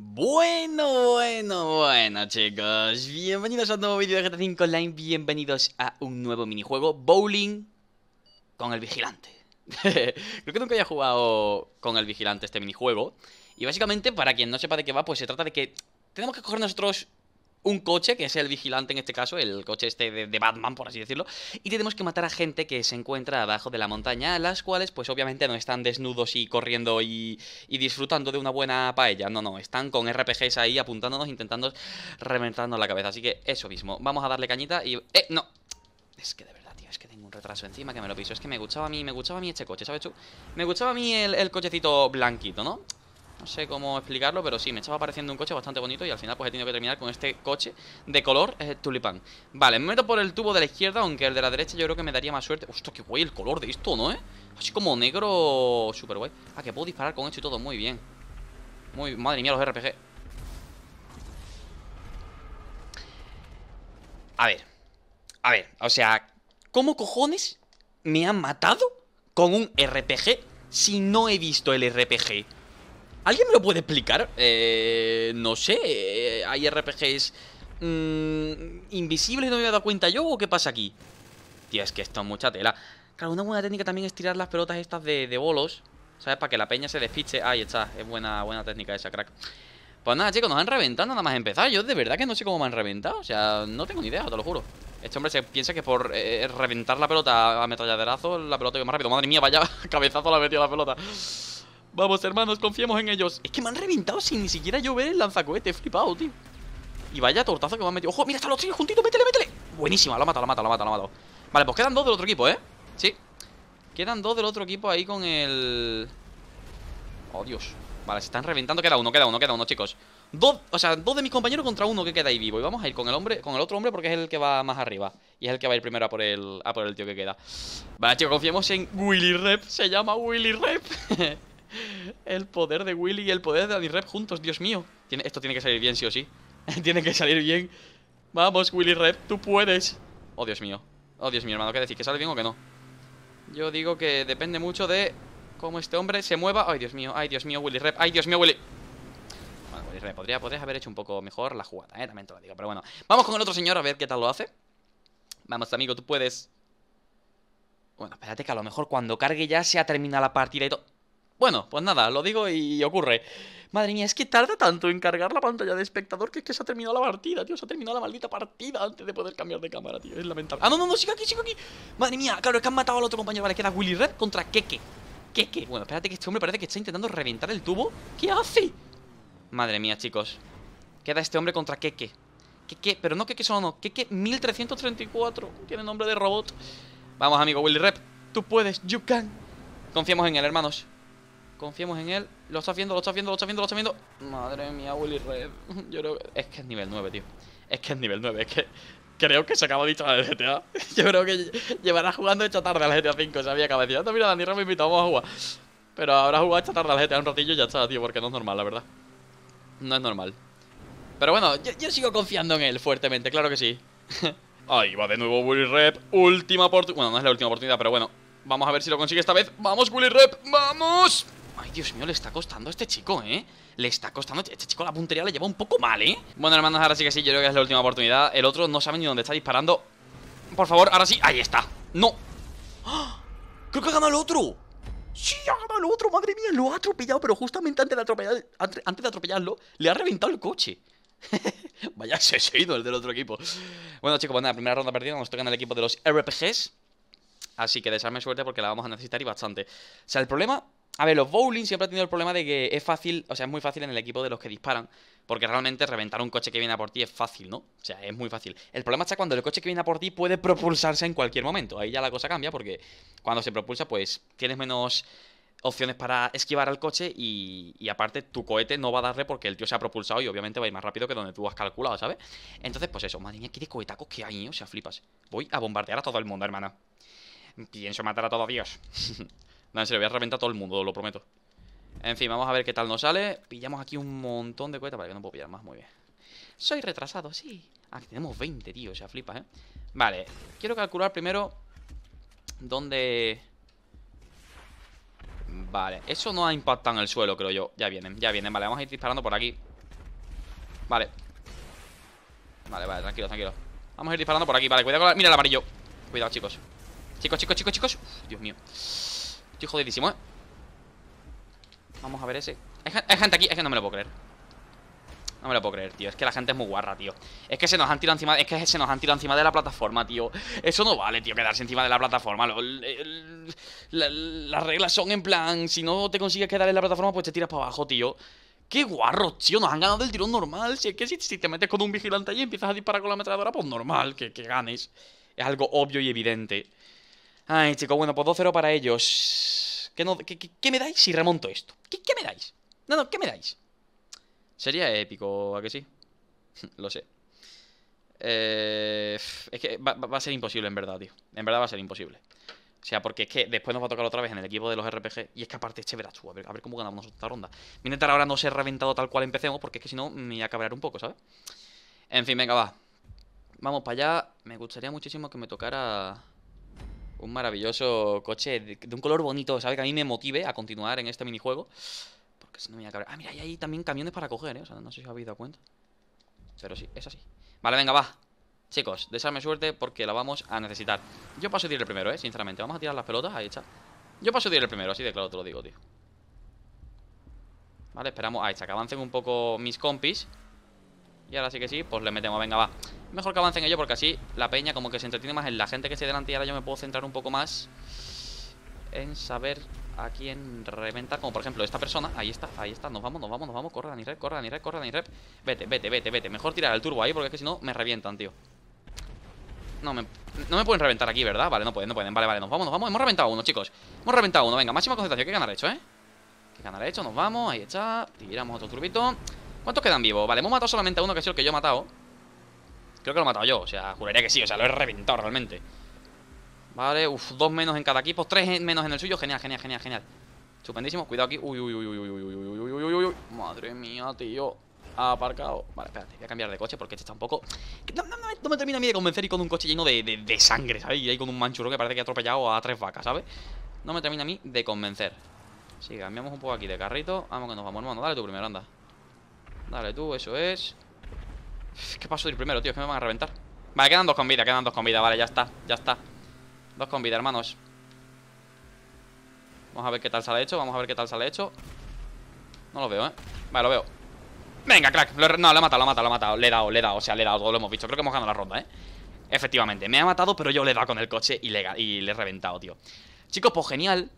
Bueno, bueno, bueno chicos, bienvenidos a un nuevo vídeo de GTA 5 Online, bienvenidos a un nuevo minijuego, Bowling con el Vigilante. Creo que nunca había jugado con el Vigilante este minijuego, y básicamente, para quien no sepa de qué va, pues se trata de que tenemos que coger nosotros un coche, que es el vigilante en este caso, el coche este de, Batman, por así decirlo, y tenemos que matar a gente que se encuentra abajo de la montaña, las cuales pues obviamente no están desnudos y corriendo y, disfrutando de una buena paella, no, no, están con RPGs ahí apuntándonos, intentando reventarnos la cabeza, así que eso mismo, vamos a darle cañita y... ¡Eh, no! Es que de verdad, tío, es que tengo un retraso encima que me lo piso, es que me gustaba a mí, me gustaba a mí este coche, ¿sabes tú? Me gustaba a mí el cochecito blanquito, ¿no? No sé cómo explicarlo, pero sí, me estaba pareciendo un coche bastante bonito y al final pues he tenido que terminar con este coche de color tulipán. Vale, me meto por el tubo de la izquierda, aunque el de la derecha yo creo que me daría más suerte. Hostia, qué guay el color de esto, ¿no, eh? Así como negro... Super guay. Ah, que puedo disparar con esto y todo, muy bien. Muy... Madre mía, los RPG. A ver. A ver, o sea, ¿cómo cojones me han matado con un RPG si no he visto el RPG? ¿Alguien me lo puede explicar? Eh, no sé, eh, hay RPGs mm, invisibles, no me había dado cuenta yo, o qué pasa aquí. Tío, es que esto es mucha tela. Claro, una buena técnica también es tirar las pelotas estas de, bolos, ¿sabes? Para que la peña se desfiche Ahí está, es buena, buena técnica esa, crack. Pues nada, chicos, nos han reventado nada más empezar. Yo de verdad que no sé cómo me han reventado. O sea, no tengo ni idea, te lo juro. Este hombre se piensa que por eh, reventar la pelota a metralladerazo, la pelota iba más rápido. Madre mía, vaya cabezazo la metió la pelota. Vamos, hermanos, confiemos en ellos. Es que me han reventado sin ni siquiera llover el lanzacohete. He flipado, tío. Y vaya tortazo que me han metido. ¡Ojo! ¡Mira, están los tres juntitos! ¡Métele, métele! Buenísima, lo ha matado, lo ha matado, lo ha Vale, pues quedan dos del otro equipo, ¿eh? Sí. Quedan dos del otro equipo ahí con el... Oh, Dios. Vale, se están reventando. Queda uno, queda uno, queda uno, chicos. Dos, o sea, dos de mis compañeros contra uno que queda ahí vivo. Y vamos a ir con el hombre, con el otro hombre porque es el que va más arriba. Y es el que va a ir primero a por el, a por el tío que queda. Vale, chicos, confiemos en Willy Rep. Se llama Willy Rep. El poder de Willy y el poder de Adirep juntos, Dios mío. esto tiene que salir bien, sí o sí. tiene que salir bien. Vamos, Willy Rep, tú puedes. Oh, Dios mío. Oh, Dios mío, hermano, ¿qué decir? ¿Que sale bien o que no? Yo digo que depende mucho de cómo este hombre se mueva. Ay, Dios mío, ay, Dios mío, Willy Rep, ay, Dios mío, Willy. Bueno, Willy podrías, haber hecho un poco mejor la jugada, eh, también te lo digo. Pero bueno, vamos con el otro señor a ver qué tal lo hace. Vamos, amigo, tú puedes. Bueno, espérate que a lo mejor cuando cargue ya se ha terminado la partida y todo. Bueno, pues nada, lo digo y ocurre. Madre mía, es que tarda tanto en cargar la pantalla de espectador que es que se ha terminado la partida, tío. Se ha terminado la maldita partida antes de poder cambiar de cámara, tío. Es lamentable. ¡Ah, no, no, no! ¡Sigo aquí, sigo aquí! Madre mía, claro, es que han matado al otro compañero. Vale, queda Willy Rep contra Keke. Keke. Bueno, espérate que este hombre parece que está intentando reventar el tubo. ¿Qué hace? Madre mía, chicos. Queda este hombre contra Keke. Keke, pero no Keke solo no. Keke 1334. Tiene nombre de robot. Vamos, amigo Willy Rep. Tú puedes, you can. Confiamos en él, hermanos. Confiemos en él. Lo está haciendo, lo está haciendo, lo está haciendo, lo está haciendo. Madre mía, Willy Rep Yo creo que... Es que es nivel 9, tío. Es que es nivel 9. Es que creo que se acaba de instalar el GTA. Yo creo que llevará jugando esta tarde al GTA 5. Se había acabado diciendo, mira, Dani me invitó, vamos a jugar. Pero habrá jugado esta tarde al GTA un ratillo y ya está, tío, porque no es normal, la verdad. No es normal. Pero bueno, yo, yo sigo confiando en él fuertemente, claro que sí. Ahí va de nuevo Willy Rep. Última oportunidad. Bueno, no es la última oportunidad, pero bueno. Vamos a ver si lo consigue esta vez. ¡Vamos, Willy Rep! ¡Vamos! Dios mío, le está costando a este chico, ¿eh? Le está costando... Este chico la puntería le lleva un poco mal, ¿eh? Bueno, hermanos, ahora sí que sí, yo creo que es la última oportunidad El otro no sabe ni dónde está disparando Por favor, ahora sí, ahí está ¡No! ¡Ah! Creo que ha ganado el otro ¡Sí, ha ganado el otro! ¡Madre mía! Lo ha atropellado, pero justamente antes de, antes de atropellarlo Le ha reventado el coche Vaya se ha ido el del otro equipo Bueno chicos, Bueno, pues nada, primera ronda perdida Nos toca en el equipo de los RPGs Así que desearme suerte porque la vamos a necesitar y bastante O sea, el problema a ver, los bowling siempre ha tenido el problema de que es fácil, o sea, es muy fácil en el equipo de los que disparan, porque realmente reventar un coche que viene a por ti es fácil, ¿no? O sea, es muy fácil. El problema está cuando el coche que viene a por ti puede propulsarse en cualquier momento. Ahí ya la cosa cambia, porque cuando se propulsa, pues tienes menos opciones para esquivar al coche y, aparte tu cohete no va a darle porque el tío se ha propulsado y obviamente va a ir más rápido que donde tú has calculado, ¿sabes? Entonces, pues eso, madre mía, qué de cohetacos que hay, ¿eh? o sea, flipas. Voy a bombardear a todo el mundo, hermano. Pienso matar a todo Dios. No, en serio, voy a reventar todo el mundo, lo prometo En fin, vamos a ver qué tal nos sale Pillamos aquí un montón de cohetes Vale, que no puedo pillar más, muy bien Soy retrasado, sí Ah, que tenemos 20, tío, O sea, flipas, ¿eh? Vale, quiero calcular primero Dónde... Vale, eso no ha impactado en el suelo, creo yo Ya vienen, ya vienen, vale, vamos a ir disparando por aquí Vale Vale, vale, tranquilo, tranquilo Vamos a ir disparando por aquí, vale, cuidado con la... Mira el amarillo Cuidado, chicos Chicos, chicos, chicos, chicos Dios mío Estoy jodidísimo, eh Vamos a ver ese hay, gente aquí, es que no me lo puedo creer No me lo puedo creer, tío Es que la gente es muy guarra, tío Es que se nos han tirado encima Es que se nos han tirado encima de la plataforma, tío Eso no vale, tío Quedarse encima de la plataforma Las reglas son en plan Si no te consigues quedar en la plataforma Pues te tiras para abajo, tío ¡Qué guarro, tío! Nos han ganado el tirón normal. Si es que si, te metes con un vigilante allí y empiezas a disparar con la ametralladora, pues normal que, que ganes. Es algo obvio y evidente. Ay, chicos, bueno, pues 2-0 para ellos. ¿Qué, me dais si remonto esto? ¿Qué, me dais? No, no, ¿qué me dais? Sería épico, ¿a que sí? Lo sé. Eh, es que va, a ser imposible, en verdad, tío. En verdad va a ser imposible. O sea, porque es que después nos va a tocar otra vez en el equipo de los RPG. Y es que aparte, este verás tú, a ver, cómo ganamos esta ronda. Voy a ahora no ser reventado tal cual empecemos, porque es que si no me voy a cabrear un poco, ¿sabes? En fin, venga, va. Vamos para allá. Me gustaría muchísimo que me tocara un maravilloso coche de, un color bonito, ¿sabes? Que a mí me motive a continuar en este minijuego. Porque si no me voy a cabrear. Ah, mira, hay ahí también camiones para coger, ¿eh? O sea, no sé si os habéis dado cuenta. Pero sí, es así. Vale, venga, va. Chicos, desarme suerte porque la vamos a necesitar. Yo paso a tirar el primero, ¿eh? Sinceramente, vamos a tirar las pelotas. Ahí está. Yo paso a tirar el primero, así de claro te lo digo, tío. Vale, esperamos. Ahí está, que avancen un poco mis compis. Y ahora sí que sí, pues le metemos. Venga, va. Mejor que avancen ellos porque así la peña como que se entretiene más en la gente que se delante y ahora yo me puedo centrar un poco más en saber a quién reventar. Como por ejemplo esta persona. Ahí está, ahí está. Nos vamos, nos vamos, nos vamos. Corre, Dani Rep, corre, Dani Rep, corre, Vete, vete, vete, vete. Mejor tirar el turbo ahí porque es que si no me revientan, tío. No me, no me pueden reventar aquí, ¿verdad? Vale, no pueden, no pueden. Vale, vale, nos vamos, nos vamos. Hemos reventado uno, chicos. Hemos reventado uno. Venga, máxima concentración. ¿Qué ganar hecho, eh? ¿Qué ganar hecho? Nos vamos. Ahí está. Tiramos otro turbito. ¿Cuántos quedan vivos? Vale, hemos matado solamente a uno que es el que yo he matado. Creo que lo he matado yo, o sea, juraría que sí, o sea, lo he reventado realmente Vale, uff, dos menos en cada equipo, tres menos en el suyo Genial, genial, genial, genial Estupendísimo, cuidado aquí Uy, uy, uy, uy, uy, uy, uy, uy, Madre mía, tío Aparcado Vale, espérate, voy a cambiar de coche porque este está un poco... No, me termina a mí de convencer y con un coche lleno de, de, de sangre, ¿sabes? Y ahí con un manchurro que parece que ha atropellado a tres vacas, ¿sabes? No me termina a mí de convencer Sí, cambiamos un poco aquí de carrito Vamos que nos vamos, hermano, dale tú primero, anda Dale tú, eso es ¿Qué pasó paso de ir primero, tío, es que me van a reventar Vale, quedan dos con vida, quedan dos con vida, vale, ya está, ya está Dos con vida, hermanos Vamos a ver qué tal se ha hecho, vamos a ver qué tal se ha hecho No lo veo, eh Vale, lo veo Venga, crack, no, lo he matado, lo he matado, lo he matado Le he dado, le he dado, o sea, le he dado, todo lo hemos visto Creo que hemos ganado la ronda, eh Efectivamente, me ha matado, pero yo le he dado con el coche y le, y le he reventado, tío Chicos, pues genial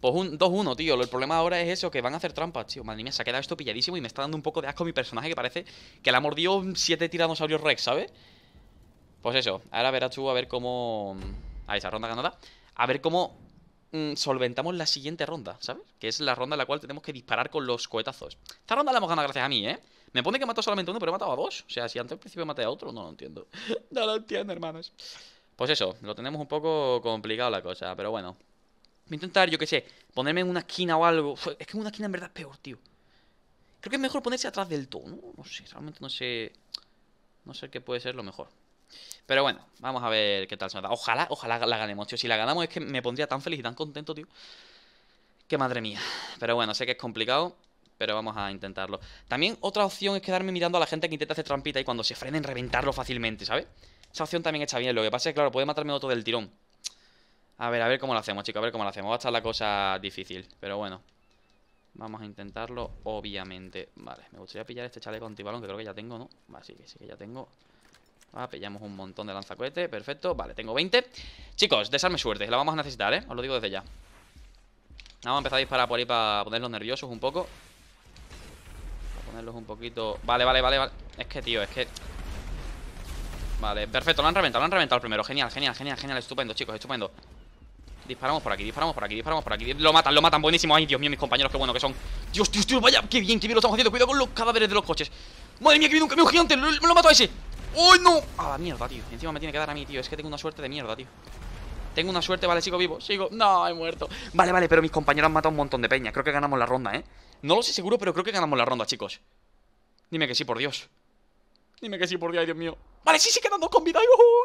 pues un 2-1, tío. El problema ahora es eso, que van a hacer trampas, tío. Madre mía, se ha quedado esto pilladísimo y me está dando un poco de asco mi personaje que parece que le ha mordido 7 tiranosaurios rex, ¿sabes? Pues eso, ahora verás tú a ver cómo... Mm, ahí esa ronda ganada. A ver cómo mm, solventamos la siguiente ronda, ¿sabes? Que es la ronda en la cual tenemos que disparar con los cohetazos. Esta ronda la hemos ganado gracias a mí, ¿eh? Me pone que he matado solamente uno, pero he matado a dos. O sea, si antes al principio maté a otro, no lo entiendo. no lo entiendo, hermanos. Pues eso, lo tenemos un poco complicado la cosa, pero bueno. Voy a intentar, yo qué sé, ponerme en una esquina o algo. Es que en una esquina en verdad es peor, tío. Creo que es mejor ponerse atrás del todo, ¿no? No sé, realmente no sé. No sé qué puede ser lo mejor. Pero bueno, vamos a ver qué tal se nos da. Ojalá, ojalá la ganemos, tío. Si la ganamos es que me pondría tan feliz y tan contento, tío. Qué madre mía. Pero bueno, sé que es complicado pero vamos a intentarlo. También otra opción es quedarme mirando a la gente que intenta hacer trampita y cuando se frenen reventarlo fácilmente, ¿sabes? Esa opción también está bien, lo que pasa es que, claro, puede matarme otro del tirón. A ver, a ver cómo lo hacemos, chicos, a ver cómo lo hacemos. Va a estar la cosa difícil, pero bueno. Vamos a intentarlo, obviamente. Vale, me gustaría pillar este chaleco antibalón, que creo que ya tengo, ¿no? Vale, sí, sí que ya tengo. Ah, pillamos un montón de lanzacohetes perfecto Vale, tengo 20 Chicos, desarme suerte, la vamos a necesitar, ¿eh? Os lo digo desde ya Vamos a empezar a disparar por ahí para ponerlos nerviosos un poco Para ponerlos un poquito... Vale, vale, vale, vale Es que, tío, es que... Vale, perfecto, lo han reventado, lo han reventado el primero Genial, genial, genial, genial, estupendo, chicos, estupendo Disparamos por aquí, disparamos por aquí, disparamos por aquí Lo matan, lo matan, buenísimo Ay, Dios mío, mis compañeros, qué bueno que son Dios, Dios, Dios, vaya, qué bien, qué bien lo estamos haciendo Cuidado con los cadáveres de los coches Madre mía, que viene un camión gigante, lo, lo mato a ese uy no! A la mierda, tío Encima me tiene que dar a mí, tío Es que tengo una suerte de mierda, tío tengo una suerte, vale, sigo vivo, sigo No, he muerto Vale, vale, pero mis compañeros han matado un montón de peña Creo que ganamos la ronda, ¿eh? No lo sé seguro, pero creo que ganamos la ronda, chicos Dime que sí, por Dios Dime que sí, por día, Dios mío. Vale, sí, sí, quedan dos con vida.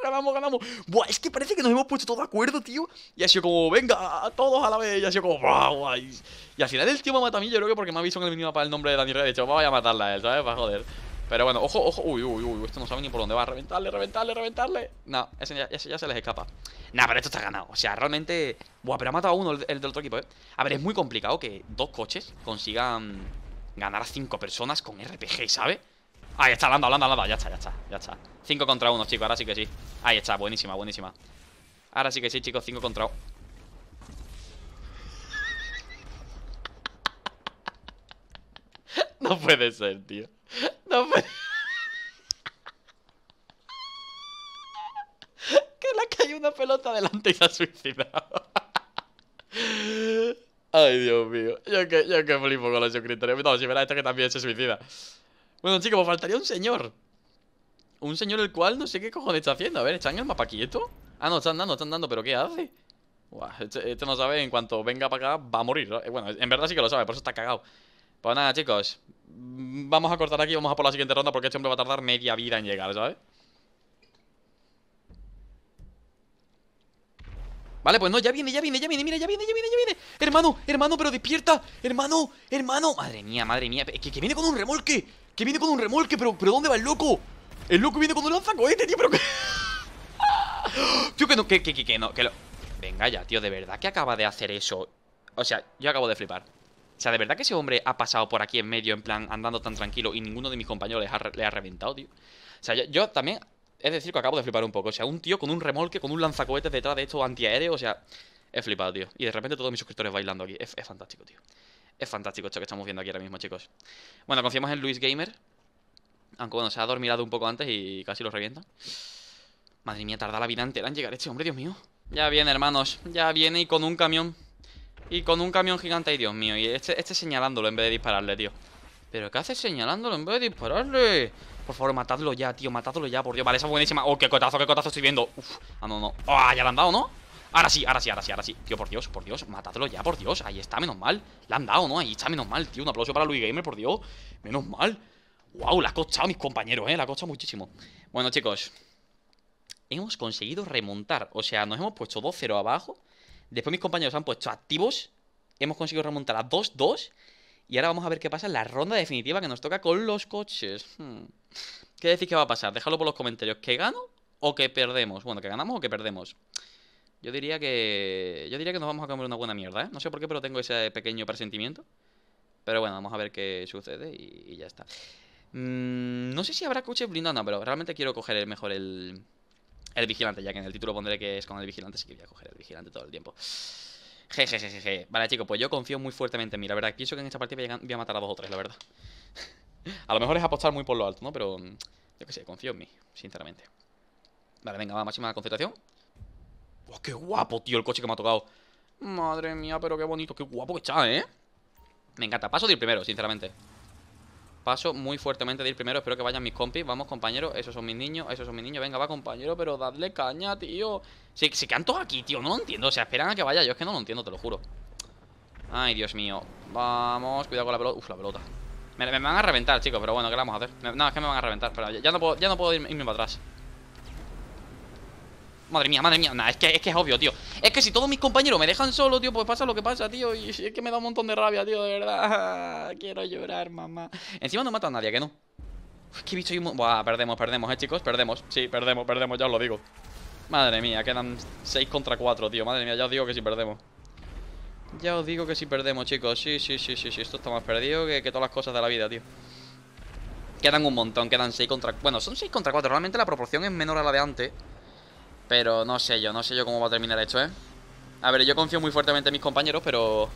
ganamos, ganamos. Buah, es que parece que nos hemos puesto todos de acuerdo, tío. Y ha sido como, venga, todos a la vez. Y ha sido como, wow, y, y, al final el tío me ha matado a mí, yo creo que porque me ha visto en el para el nombre de Dani Red. hecho, voy a matarla a él, ¿sabes? Para joder. Pero bueno, ojo, ojo. Uy, uy, uy, esto no sabe ni por dónde va. Reventarle, reventarle, reventarle. No, ese ya, se les escapa. Nah, pero esto está ganado. O sea, realmente. Buah, pero ha matado a uno el, el del otro equipo, ¿eh? A ver, es muy complicado que dos coches consigan ganar a cinco personas con RPG, ¿sabes? Ahí está, hablando, hablando, Lando Ya está, ya está, ya está. 5 contra 1, chicos, ahora sí que sí. Ahí está, buenísima, buenísima. Ahora sí que sí, chicos, 5 contra 1. No puede ser, tío. No puede Que le ha caído una pelota delante y se ha suicidado. Ay, Dios mío. Yo que, que flipo con los suscriptores. No, si verás esto que también se suicida. Bueno, chicos, pues faltaría un señor. Un señor el cual no sé qué cojones está haciendo. A ver, ¿está en el mapa quieto? Ah, no, está andando, está andando, pero ¿qué hace? Buah, este, este no sabe, en cuanto venga para acá va a morir. Eh, bueno, en verdad sí que lo sabe, por eso está cagado. Pues nada, chicos, mm, vamos a cortar aquí, vamos a por la siguiente ronda porque este hombre va a tardar media vida en llegar, ¿sabes? Vale, pues no, ya viene, ya viene, ya viene, mira, ya viene, ya viene, ya viene Hermano, hermano, pero despierta Hermano, hermano Madre mía, madre mía, que, que viene con un remolque Que viene con un remolque, pero, pero ¿dónde va el loco? El loco viene con un lanzacohete, tío, pero que... tío, que no, que, que, que, no, Venga ya, tío, de verdad que acaba de hacer eso O sea, yo acabo de flipar o sea, de verdad que ese hombre ha pasado por aquí en medio, en plan, andando tan tranquilo y ninguno de mis compañeros le ha, reventado, tío. O sea, yo también es decir, que acabo de flipar un poco. O sea, un tío con un remolque, con un lanzacohetes detrás de esto antiaéreo. O sea, he flipado, tío. Y de repente todos mis suscriptores bailando aquí. Es, fantástico, tío. Es fantástico esto que estamos viendo aquí ahora mismo, chicos. Bueno, confiamos en Luis Gamer. Aunque bueno, se ha adormilado un poco antes y casi lo revienta. Madre mía, tarda la vida entera en llegar este hombre, Dios mío. Ya viene, hermanos. Ya viene y con un camión. Y con un camión gigante, Y Dios mío. Y este, este señalándolo en vez de dispararle, tío. ¿Pero qué hace señalándolo en vez de dispararle? Por favor, matadlo ya, tío, matadlo ya, por Dios Vale, esa es buenísima Oh, qué cotazo, qué cotazo estoy viendo Uf, ah, no, no Ah, ya le han dado, ¿no? Ahora sí, ahora sí, ahora sí, ahora sí Tío, por Dios, por Dios, matadlo ya, por Dios Ahí está, menos mal La han dado, ¿no? Ahí está, menos mal, tío Un aplauso para Luis Gamer, por Dios Menos mal Wow, la ha costado a mis compañeros, ¿eh? La ha costado muchísimo Bueno, chicos Hemos conseguido remontar O sea, nos hemos puesto 2-0 abajo Después mis compañeros han puesto activos Hemos conseguido remontar a 2-2 y ahora vamos a ver qué pasa en la ronda definitiva que nos toca con los coches. Hmm. ¿Qué decís que va a pasar? Dejadlo por los comentarios. ¿Que gano o que perdemos? Bueno, ¿que ganamos o que perdemos? Yo diría que... Yo diría que nos vamos a comer una buena mierda, ¿eh? No sé por qué, pero tengo ese pequeño presentimiento. Pero bueno, vamos a ver qué sucede y, ya está. Mm, no sé si habrá coches blindados, pero realmente quiero coger mejor el... El vigilante, ya que en el título pondré que es con el vigilante, así que voy a coger el vigilante todo el tiempo. Jejejeje. Vale, chicos, pues yo confío muy fuertemente en mí. La verdad, pienso que en esta partida voy a matar a dos o tres, la verdad. a lo mejor es apostar muy por lo alto, ¿no? Pero mm, yo qué sé, confío en mí, sinceramente. Vale, venga, va, máxima concentración. qué guapo, tío, el coche que me ha tocado! Madre mía, pero qué bonito, qué guapo que está, ¿eh? Me encanta. Paso de ir primero, sinceramente. Paso muy fuertemente de ir primero, espero que vayan mis compis. Vamos, compañero esos son mis niños, esos son mis niños. Venga, va, compañero, pero dadle caña, tío. Se, quedan todos aquí, tío, no lo entiendo. O sea, esperan a que vaya, yo es que no lo entiendo, te lo juro. Ay, Dios mío. Vamos, cuidado con la pelota. Uf, la pelota. Me, van a reventar, chicos, pero bueno, ¿qué le vamos a hacer? no, es que me van a reventar, pero ya, no puedo, ya no puedo irme para atrás. Madre mía, madre mía, nah, es que, es obvio, tío Es que si todos mis compañeros me dejan solo, tío Pues pasa lo que pasa, tío Y es que me da un montón de rabia, tío, de verdad Quiero llorar, mamá Encima no mata a nadie, que no? Es que bicho hay un... Buah, perdemos, perdemos, eh, chicos, perdemos Sí, perdemos, perdemos, ya os lo digo Madre mía, quedan 6 contra 4, tío Madre mía, ya os digo que si sí perdemos Ya os digo que si sí perdemos, chicos Sí, sí, sí, sí, sí, esto está más perdido que, que todas las cosas de la vida, tío Quedan un montón, quedan 6 contra... Bueno, son 6 contra 4, realmente la proporción es menor a la de antes pero no sé yo, no sé yo cómo va a terminar esto, ¿eh? A ver, yo confío muy fuertemente en mis compañeros, pero...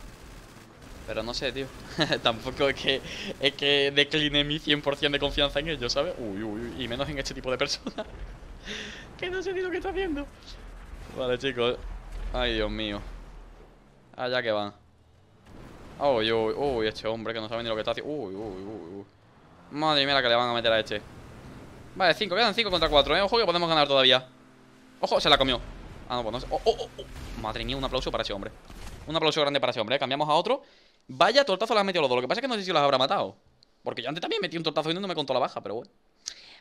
Pero no sé, tío. Tampoco es que, es que decline mi 100% de confianza en ellos, ¿sabes? Uy, uy, uy. Y menos en este tipo de personas. que no sé ni lo que está haciendo. Vale, chicos. Ay, Dios mío. Allá que van. Uy, uy, uy. Este hombre que no sabe ni lo que está haciendo. Uy, uy, uy, uy. Madre mía la que le van a meter a este. Vale, 5. Quedan 5 contra 4, ¿eh? Un juego que podemos ganar todavía. ¡Ojo! Se la comió. Ah, no, pues oh, oh, oh, oh, Madre mía, un aplauso para ese hombre. Un aplauso grande para ese hombre. ¿eh? Cambiamos a otro. Vaya tortazo las metió metido los dos. Lo que pasa es que no sé si los habrá matado. Porque yo antes también metí un tortazo y no me contó la baja, pero bueno.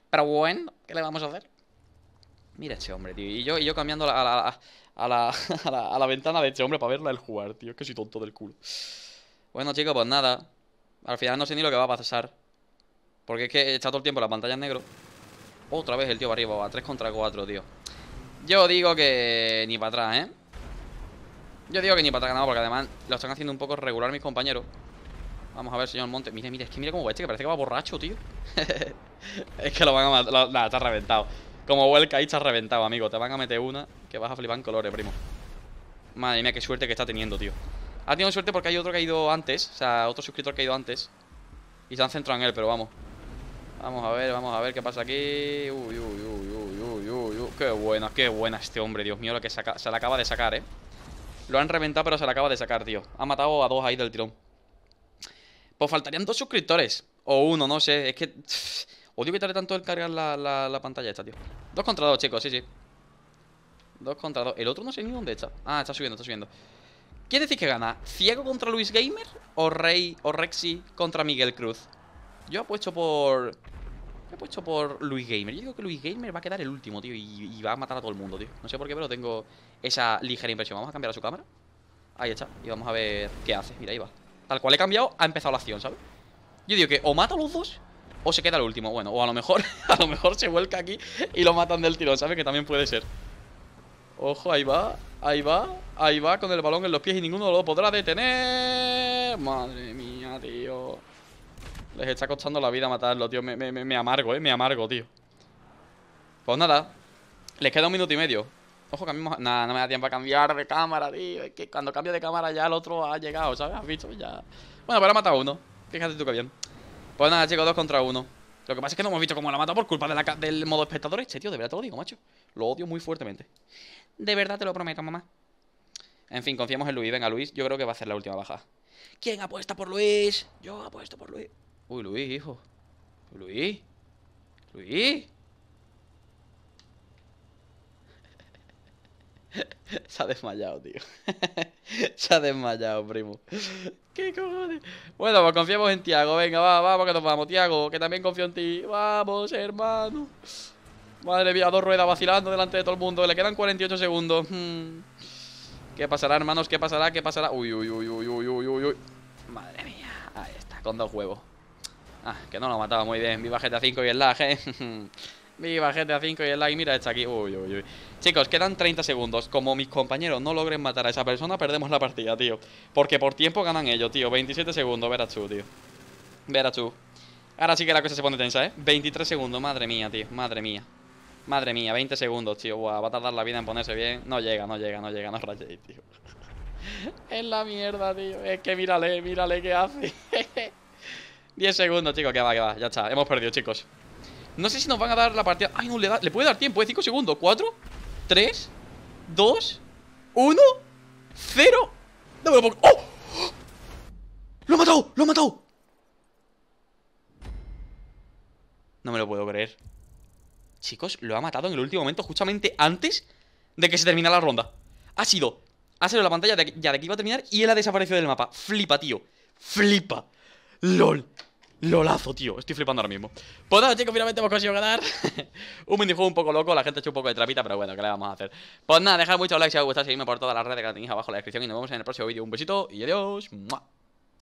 Pero bueno, ¿qué le vamos a hacer? Mira ese hombre, tío. Y yo, y yo cambiando a la, a, la, a, la, ventana de ese hombre para verla el jugar, tío. Es que soy tonto del culo. Bueno, chicos, pues nada. Al final no sé ni lo que va a pasar. Porque es que he echado todo el tiempo la pantalla en negro. Otra vez el tío va arriba, va. 3 contra 4, tío. Yo digo que ni para atrás, ¿eh? Yo digo que ni para atrás, no, porque además lo están haciendo un poco regular mis compañeros. Vamos a ver, señor Monte. Mire, mire, es que mira cómo va este, que parece que va borracho, tío. es que lo van a matar. nada, está reventado. Como vuelca ahí está reventado, amigo. Te van a meter una que vas a flipar en colores, primo. Madre mía, qué suerte que está teniendo, tío. Ha tenido suerte porque hay otro que ha ido antes. O sea, otro suscriptor que ha ido antes. Y se han centrado en él, pero vamos. Vamos a ver, vamos a ver qué pasa aquí. Uy, uy, uy, uy. Qué buena, qué buena este hombre, Dios mío, lo que se la acaba de sacar, eh Lo han reventado, pero se la acaba de sacar, tío Ha matado a dos ahí del tirón Pues faltarían dos suscriptores O uno, no sé, es que... Odio tarde tanto el cargar la, pantalla esta, tío Dos contra dos, chicos, sí, sí Dos contra dos, el otro no sé ni dónde está Ah, está subiendo, está subiendo ¿Quién decís que gana? ¿Ciego contra Luis Gamer? ¿O Rey o Rexy contra Miguel Cruz? Yo apuesto por he puesto por Luis Gamer. Yo digo que Luis Gamer va a quedar el último, tío. Y, va a matar a todo el mundo, tío. No sé por qué, pero tengo esa ligera impresión. Vamos a cambiar a su cámara. Ahí está. Y vamos a ver qué hace. Mira, ahí va. Tal cual he cambiado, ha empezado la acción, ¿sabes? Yo digo que o mata a los dos o se queda el último. Bueno, o a lo mejor, a lo mejor se vuelca aquí y lo matan del tirón, ¿sabes? Que también puede ser. Ojo, ahí va, ahí va, ahí va con el balón en los pies y ninguno lo podrá detener. Madre mía, tío. Les está costando la vida matarlo, tío. Me, amargo, eh. Me amargo, tío. Pues nada. Les queda un minuto y medio. Ojo, cambiamos. Nada, no me da tiempo a cambiar de cámara, tío. Es que cuando cambio de cámara ya el otro ha llegado, ¿sabes? Has visto ya. Bueno, pero ha matado uno. Fíjate tú que bien. Pues nada, chicos, dos contra uno. Lo que pasa es que no hemos visto cómo la ha matado por culpa del modo espectador este, tío. De verdad te lo digo, macho. Lo odio muy fuertemente. De verdad te lo prometo, mamá. En fin, confiamos en Luis. Venga, Luis, yo creo que va a ser la última baja. ¿Quién apuesta por Luis? Yo apuesto por Luis. Uy, Luis, hijo. Luis. Luis. Se ha desmayado, tío. Se ha desmayado, primo. ¿Qué cojones? Bueno, pues confiemos en Tiago. Venga, va, vamos que nos vamos, Tiago. Que también confío en ti. Vamos, hermano. Madre mía, dos ruedas vacilando delante de todo el mundo. Le quedan 48 segundos. Hmm. ¿Qué pasará, hermanos? ¿Qué pasará? ¿Qué pasará? Uy, uy, uy, uy, uy, uy, uy. Madre mía. Ahí está, con dos huevos. Ah, que no lo mataba muy bien. Viva GTA 5 y el lag, eh. Viva GTA 5 y el lag. Mira, está aquí. Uy, uy, uy. Chicos, quedan 30 segundos. Como mis compañeros no logren matar a esa persona, perdemos la partida, tío. Porque por tiempo ganan ellos, tío. 27 segundos, verás tú, tío. Verás tú. Ahora sí que la cosa se pone tensa, ¿eh? 23 segundos, madre mía, tío. Madre mía. Madre mía, 20 segundos, tío. va a tardar la vida en ponerse bien. No llega, no llega, no llega, no rayéis, tío. es la mierda, tío. Es que mírale, mírale qué hace. 10 segundos, chicos, que va, que va, ya está Hemos perdido, chicos No sé si nos van a dar la partida Ay, no, le, da... le puede dar tiempo, ¿eh? 5 segundos 4, 3, 2, 1, 0 No me lo ¡Oh! ¡Lo ha matado! ¡Lo ha matado! No me lo puedo creer Chicos, lo ha matado en el último momento Justamente antes de que se termine la ronda Ha sido Ha sido la pantalla ya de aquí iba a terminar Y él ha desaparecido del mapa Flipa, tío Flipa LOL Lolazo, tío, estoy flipando ahora mismo Pues nada, chicos, finalmente hemos conseguido ganar Un minijuego un poco loco, la gente ha hecho un poco de trapita Pero bueno, ¿qué le vamos a hacer? Pues nada, dejad muchos likes si os gustado, Seguidme por todas las redes que la tenéis abajo en la descripción Y nos vemos en el próximo vídeo, un besito y adiós